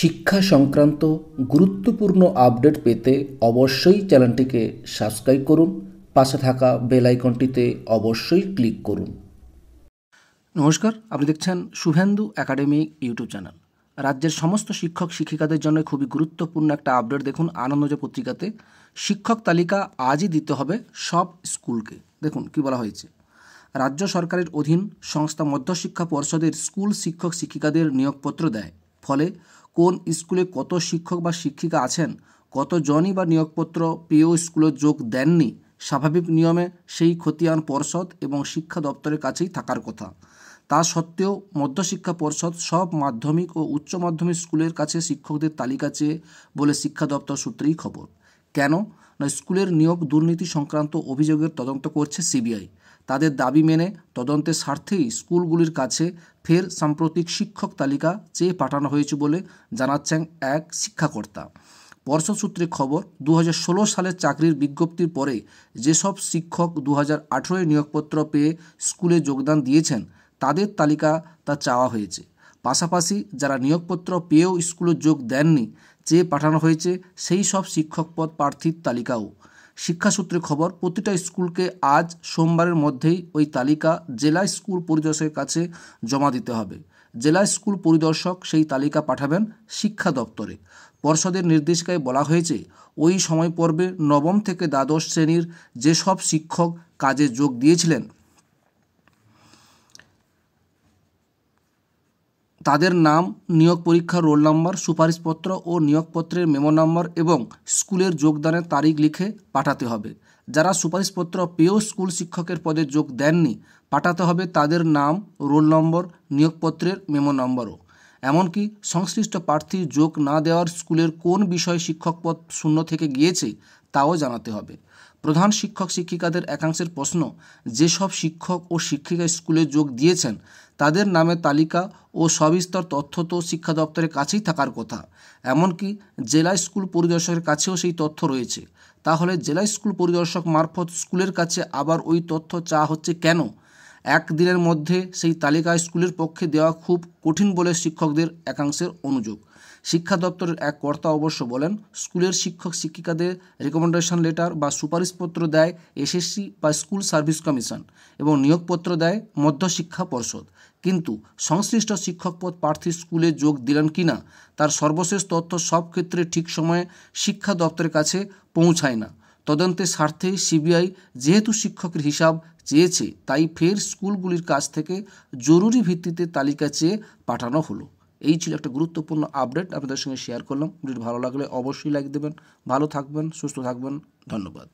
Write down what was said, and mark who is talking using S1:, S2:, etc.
S1: শিক্ষা সংক্রান্ত গুরুত্বপূর্ণ আপডেট পেতে অবশ্যই চ্যানেলটিকে সাবস্ক্রাইব করুন পাশে থাকা বেল আইকনটিতে অবশ্যই ক্লিক করুন নমস্কার আপনি দেখছেন শুভেন্দু একাডেমি ইউটিউব চ্যানেল রাজ্যের সমস্ত শিক্ষক শিক্ষিকাদের জন্য খুবই গুরুত্বপূর্ণ একটা আপডেট দেখুন আনন্দজ পত্রিকাতে শিক্ষক তালিকা আজই দিতে হবে সব স্কুলকে দেখুন কি বলা হয়েছে রাজ্য সরকারের অধীন সংস্থা মধ্যশিক্ষা পর্ষদের স্কুল শিক্ষক শিক্ষিকাদের নিয়োগপত্র দেয় ফলে কোন স্কুলে কত শিক্ষক বা শিক্ষিকা আছেন কতজনই বা নিয়োগপত্র পেও স্কুলে যোগ দেননি স্বাভাবিক নিয়মে সেই খতিয়ান পর্ষদ এবং শিক্ষা দপ্তরের কাছেই থাকার কথা তা সত্ত্বেও মধ্যশিক্ষা পর্ষদ সব মাধ্যমিক ও উচ্চ মাধ্যমিক স্কুলের কাছে শিক্ষকদের তালিকা চেয়ে বলে শিক্ষা দপ্তর সূত্রেই খবর কেন না স্কুলের নিয়োগ দুর্নীতি সংক্রান্ত অভিযোগের তদন্ত করছে সিবিআই তাদের দাবি মেনে তদন্তের স্বার্থেই স্কুলগুলির কাছে ফের সাম্প্রতিক শিক্ষক তালিকা চেয়ে পাঠানো হয়েছে বলে জানাচ্ছেন এক শিক্ষাকর্তা পর্ষদ সূত্রে খবর দু সালের চাকরির বিজ্ঞপ্তির পরে যেসব শিক্ষক দু হাজার নিয়োগপত্র পেয়ে স্কুলে যোগদান দিয়েছেন তাদের তালিকা তা চাওয়া হয়েছে পাশাপাশি যারা নিয়োগপত্র পেয়েও স্কুলে যোগ দেননি চেয়ে পাঠানো হয়েছে সেই সব শিক্ষক পদ প্রার্থীর তালিকাও শিক্ষাসূত্রে খবর প্রতিটা স্কুলকে আজ সোমবারের মধ্যেই ওই তালিকা জেলা স্কুল পরিদর্শকের কাছে জমা দিতে হবে জেলা স্কুল পরিদর্শক সেই তালিকা পাঠাবেন শিক্ষা দপ্তরে পর্ষদের নির্দেশিকায় বলা হয়েছে ওই সময় পর্বে নবম থেকে দ্বাদশ শ্রেণীর যেসব শিক্ষক কাজে যোগ দিয়েছিলেন তাদের নাম নিয়োগ পরীক্ষার রোল নম্বর সুপারিশপত্র ও নিয়োগপত্রের মেমো নম্বর এবং স্কুলের যোগদানের তারিখ লিখে পাঠাতে হবে যারা সুপারিশপত্র পেয়েও স্কুল শিক্ষকের পদে যোগ দেননি পাঠাতে হবে তাদের নাম রোল নম্বর নিয়োগপত্রের মেমো নম্বরও এমনকি সংশ্লিষ্ট প্রার্থী যোগ না দেওয়ার স্কুলের কোন বিষয়ে শিক্ষক পদ শূন্য থেকে গিয়েছে তাও জানাতে হবে প্রধান শিক্ষক শিক্ষিকাদের একাংশের প্রশ্ন যেসব শিক্ষক ও শিক্ষিকা স্কুলে যোগ দিয়েছেন তাদের নামে তালিকা ও সবিস্তর তথ্য তো শিক্ষা দপ্তরের কাছেই থাকার কথা এমনকি জেলা স্কুল পরিদর্শকের কাছেও সেই তথ্য রয়েছে তাহলে জেলা স্কুল পরিদর্শক মারফত স্কুলের কাছে আবার ওই তথ্য চা হচ্ছে কেন একদিনের মধ্যে সেই তালিকা স্কুলের পক্ষে দেওয়া খুব কঠিন বলে শিক্ষকদের একাংশের অনুযোগ শিক্ষা দপ্তরের এক কর্তা অবশ্য বলেন স্কুলের শিক্ষক শিক্ষিকাদের রেকমেন্ডেশন লেটার বা সুপারিশপত্র দেয় এসএসসি বা স্কুল সার্ভিস কমিশন এবং নিয়োগপত্র দেয় মধ্যশিক্ষা পর্ষদ কিন্তু সংশ্লিষ্ট শিক্ষক পদ প্রার্থী স্কুলে যোগ দিলেন কি না তার সর্বশেষ তথ্য সব ক্ষেত্রে ঠিক সময়ে শিক্ষা দপ্তরের কাছে পৌঁছায় না তদন্তের স্বার্থে সিবিআই যেহেতু শিক্ষকের হিসাব চেয়েছে তাই ফের স্কুলগুলির কাছ থেকে জরুরি ভিত্তিতে তালিকা চেয়ে পাঠানো হলো এই ছিল একটা গুরুত্বপূর্ণ আপডেট আপনাদের সঙ্গে শেয়ার করলাম ভিডিওটি ভালো লাগলে অবশ্যই লাইক দেবেন ভালো থাকবেন সুস্থ থাকবেন ধন্যবাদ